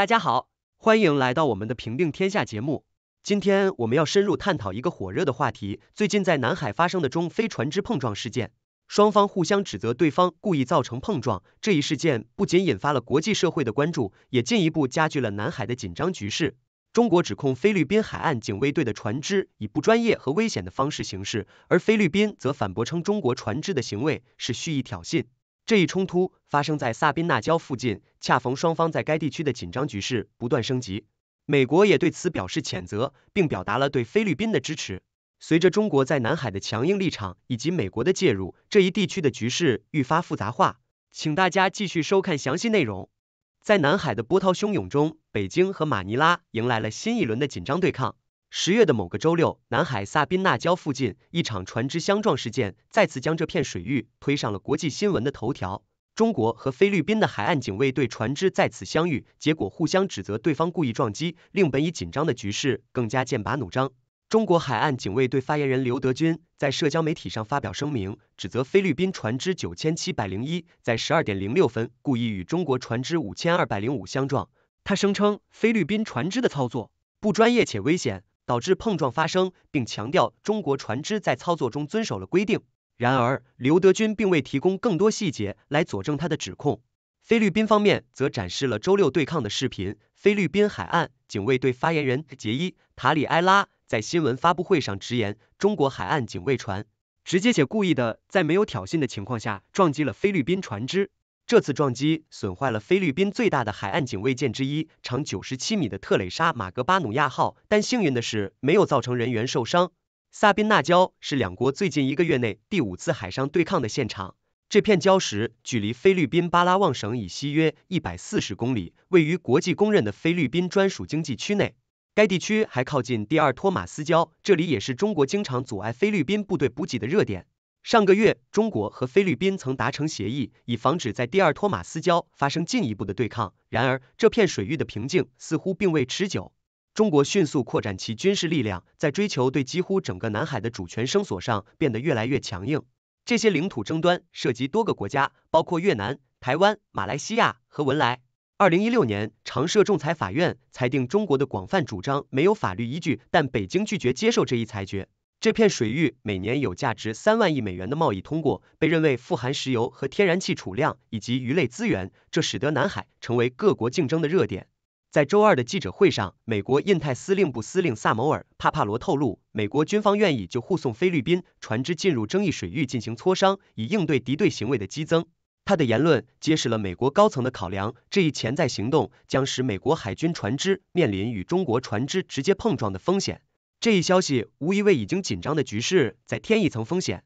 大家好，欢迎来到我们的平定天下节目。今天我们要深入探讨一个火热的话题，最近在南海发生的中非船只碰撞事件。双方互相指责对方故意造成碰撞，这一事件不仅引发了国际社会的关注，也进一步加剧了南海的紧张局势。中国指控菲律宾海岸警卫队的船只以不专业和危险的方式行事，而菲律宾则反驳称中国船只的行为是蓄意挑衅。这一冲突发生在萨宾纳礁附近，恰逢双方在该地区的紧张局势不断升级。美国也对此表示谴责，并表达了对菲律宾的支持。随着中国在南海的强硬立场以及美国的介入，这一地区的局势愈发复杂化。请大家继续收看详细内容。在南海的波涛汹涌中，北京和马尼拉迎来了新一轮的紧张对抗。十月的某个周六，南海萨宾纳礁附近，一场船只相撞事件再次将这片水域推上了国际新闻的头条。中国和菲律宾的海岸警卫队船只再次相遇，结果互相指责对方故意撞击，令本已紧张的局势更加剑拔弩张。中国海岸警卫队发言人刘德军在社交媒体上发表声明，指责菲律宾船只九千七百零一在十二点零六分故意与中国船只五千二百零五相撞。他声称菲律宾船只的操作不专业且危险。导致碰撞发生，并强调中国船只在操作中遵守了规定。然而，刘德军并未提供更多细节来佐证他的指控。菲律宾方面则展示了周六对抗的视频。菲律宾海岸警卫队发言人杰伊·塔里埃拉在新闻发布会上直言：“中国海岸警卫船直接且故意的，在没有挑衅的情况下撞击了菲律宾船只。”这次撞击损坏了菲律宾最大的海岸警卫舰之一，长九十七米的特蕾莎·马格巴努亚号，但幸运的是没有造成人员受伤。萨宾纳礁是两国最近一个月内第五次海上对抗的现场。这片礁石距离菲律宾巴拉望省以西约一百四十公里，位于国际公认的菲律宾专属经济区内。该地区还靠近第二托马斯礁，这里也是中国经常阻碍菲律宾部队补给的热点。上个月，中国和菲律宾曾达成协议，以防止在第二托马斯礁发生进一步的对抗。然而，这片水域的平静似乎并未持久。中国迅速扩展其军事力量，在追求对几乎整个南海的主权声索上变得越来越强硬。这些领土争端涉及多个国家，包括越南、台湾、马来西亚和文莱。二零一六年，常设仲裁法院裁定中国的广泛主张没有法律依据，但北京拒绝接受这一裁决。这片水域每年有价值三万亿美元的贸易通过，被认为富含石油和天然气储量以及鱼类资源，这使得南海成为各国竞争的热点。在周二的记者会上，美国印太司令部司令萨摩尔·帕帕罗透露，美国军方愿意就护送菲律宾船只进入争议水域进行磋商，以应对敌对行为的激增。他的言论揭示了美国高层的考量，这一潜在行动将使美国海军船只面临与中国船只直接碰撞的风险。这一消息无疑为已经紧张的局势再添一层风险。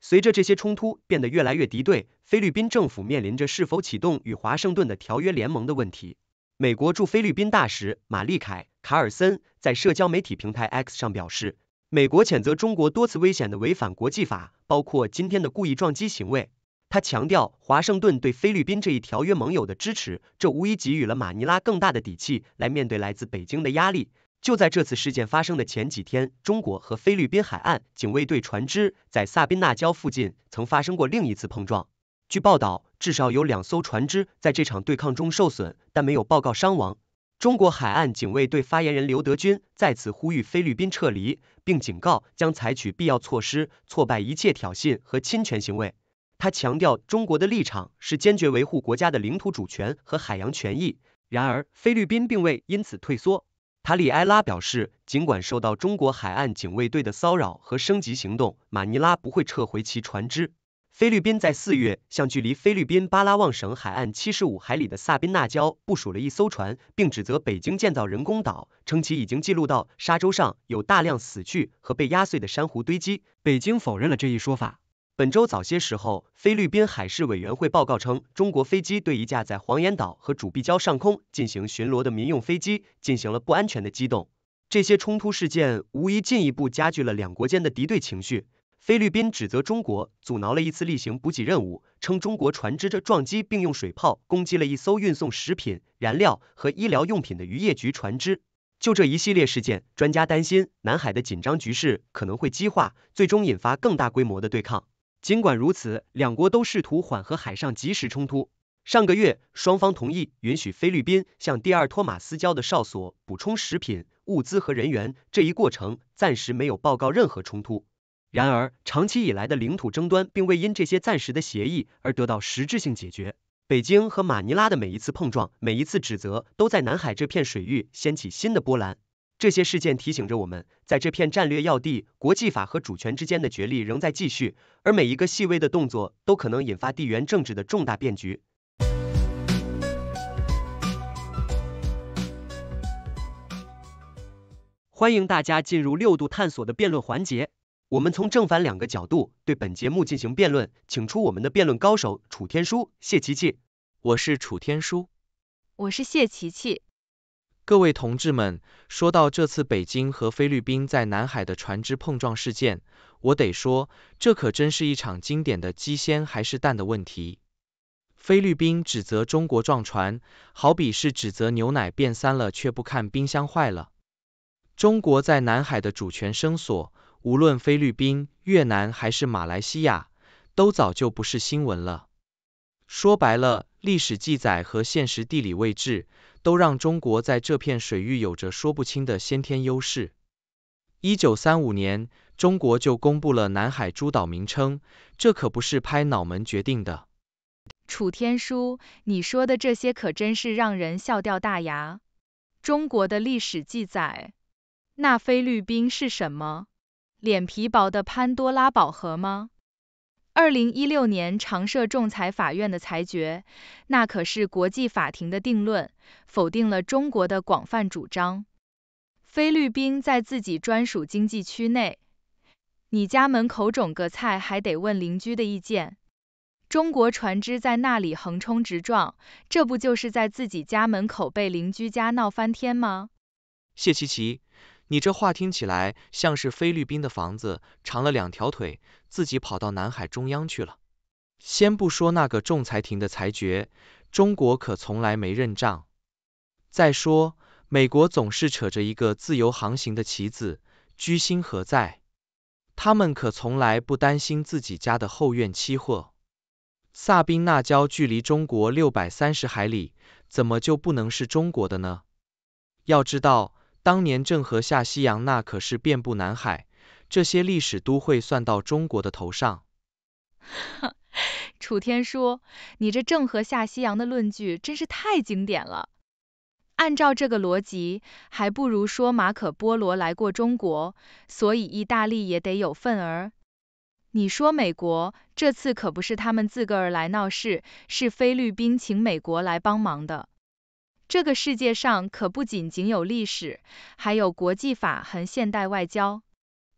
随着这些冲突变得越来越敌对，菲律宾政府面临着是否启动与华盛顿的条约联盟的问题。美国驻菲律宾大使玛丽凯·卡尔森在社交媒体平台 X 上表示：“美国谴责中国多次危险的违反国际法，包括今天的故意撞击行为。”他强调，华盛顿对菲律宾这一条约盟友的支持，这无疑给予了马尼拉更大的底气来面对来自北京的压力。就在这次事件发生的前几天，中国和菲律宾海岸警卫队船只在萨宾纳礁附近曾发生过另一次碰撞。据报道，至少有两艘船只在这场对抗中受损，但没有报告伤亡。中国海岸警卫队发言人刘德军再次呼吁菲律宾撤离，并警告将采取必要措施挫败一切挑衅和侵权行为。他强调，中国的立场是坚决维护国家的领土主权和海洋权益。然而，菲律宾并未因此退缩。塔里埃拉表示，尽管受到中国海岸警卫队的骚扰和升级行动，马尼拉不会撤回其船只。菲律宾在四月向距离菲律宾巴拉望省海岸七十五海里的萨宾纳礁部署了一艘船，并指责北京建造人工岛，称其已经记录到沙洲上有大量死去和被压碎的珊瑚堆积。北京否认了这一说法。本周早些时候，菲律宾海事委员会报告称，中国飞机对一架在黄岩岛和主碧礁上空进行巡逻的民用飞机进行了不安全的机动。这些冲突事件无疑进一步加剧了两国间的敌对情绪。菲律宾指责中国阻挠了一次例行补给任务，称中国船只着撞击并用水炮攻击了一艘运送食品、燃料和医疗用品的渔业局船只。就这一系列事件，专家担心南海的紧张局势可能会激化，最终引发更大规模的对抗。尽管如此，两国都试图缓和海上即时冲突。上个月，双方同意允许菲律宾向第二托马斯礁的哨所补充食品、物资和人员，这一过程暂时没有报告任何冲突。然而，长期以来的领土争端并未因这些暂时的协议而得到实质性解决。北京和马尼拉的每一次碰撞、每一次指责，都在南海这片水域掀起新的波澜。这些事件提醒着我们，在这片战略要地，国际法和主权之间的角力仍在继续，而每一个细微的动作都可能引发地缘政治的重大变局。欢迎大家进入六度探索的辩论环节，我们从正反两个角度对本节目进行辩论，请出我们的辩论高手楚天舒、谢琪琪。我是楚天舒，我是谢琪琪。各位同志们，说到这次北京和菲律宾在南海的船只碰撞事件，我得说，这可真是一场经典的“鸡先还是蛋”的问题。菲律宾指责中国撞船，好比是指责牛奶变酸了却不看冰箱坏了。中国在南海的主权声索，无论菲律宾、越南还是马来西亚，都早就不是新闻了。说白了，历史记载和现实地理位置，都让中国在这片水域有着说不清的先天优势。一九三五年，中国就公布了南海诸岛名称，这可不是拍脑门决定的。楚天舒，你说的这些可真是让人笑掉大牙。中国的历史记载，那菲律宾是什么？脸皮薄的潘多拉宝盒吗？二零一六年常设仲裁法院的裁决，那可是国际法庭的定论，否定了中国的广泛主张。菲律宾在自己专属经济区内，你家门口种个菜还得问邻居的意见。中国船只在那里横冲直撞，这不就是在自己家门口被邻居家闹翻天吗？谢琪琪。你这话听起来像是菲律宾的房子长了两条腿，自己跑到南海中央去了。先不说那个仲裁庭的裁决，中国可从来没认账。再说，美国总是扯着一个自由航行的旗子，居心何在？他们可从来不担心自己家的后院起火。萨宾纳礁距离中国六百三十海里，怎么就不能是中国的呢？要知道。当年郑和下西洋，那可是遍布南海，这些历史都会算到中国的头上。楚天舒，你这郑和下西洋的论据真是太经典了。按照这个逻辑，还不如说马可波罗来过中国，所以意大利也得有份儿。你说美国这次可不是他们自个儿来闹事，是菲律宾请美国来帮忙的。这个世界上可不仅仅有历史，还有国际法和现代外交。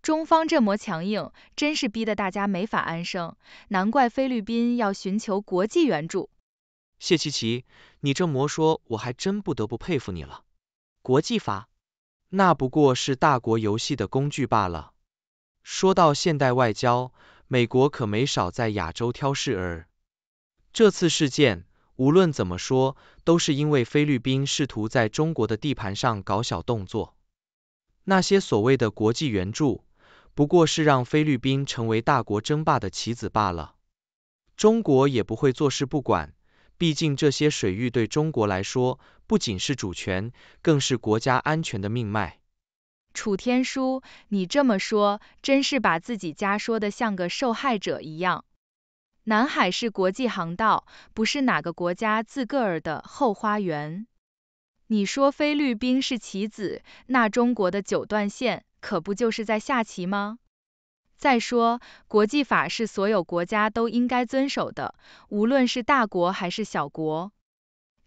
中方这么强硬，真是逼得大家没法安生，难怪菲律宾要寻求国际援助。谢琪琪，你这么说，我还真不得不佩服你了。国际法，那不过是大国游戏的工具罢了。说到现代外交，美国可没少在亚洲挑事儿。这次事件。无论怎么说，都是因为菲律宾试图在中国的地盘上搞小动作。那些所谓的国际援助，不过是让菲律宾成为大国争霸的棋子罢了。中国也不会坐视不管，毕竟这些水域对中国来说，不仅是主权，更是国家安全的命脉。楚天舒，你这么说，真是把自己家说的像个受害者一样。南海是国际航道，不是哪个国家自个儿的后花园。你说菲律宾是棋子，那中国的九段线可不就是在下棋吗？再说，国际法是所有国家都应该遵守的，无论是大国还是小国。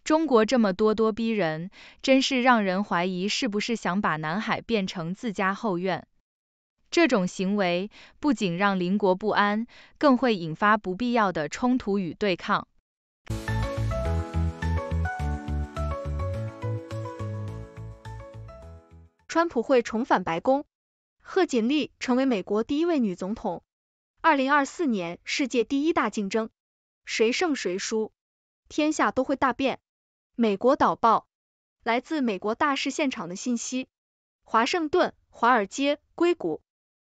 中国这么咄咄逼人，真是让人怀疑是不是想把南海变成自家后院。这种行为不仅让邻国不安，更会引发不必要的冲突与对抗。川普会重返白宫，贺锦丽成为美国第一位女总统。二零二四年世界第一大竞争，谁胜谁输，天下都会大变。美国导报，来自美国大事现场的信息。华盛顿、华尔街、硅谷。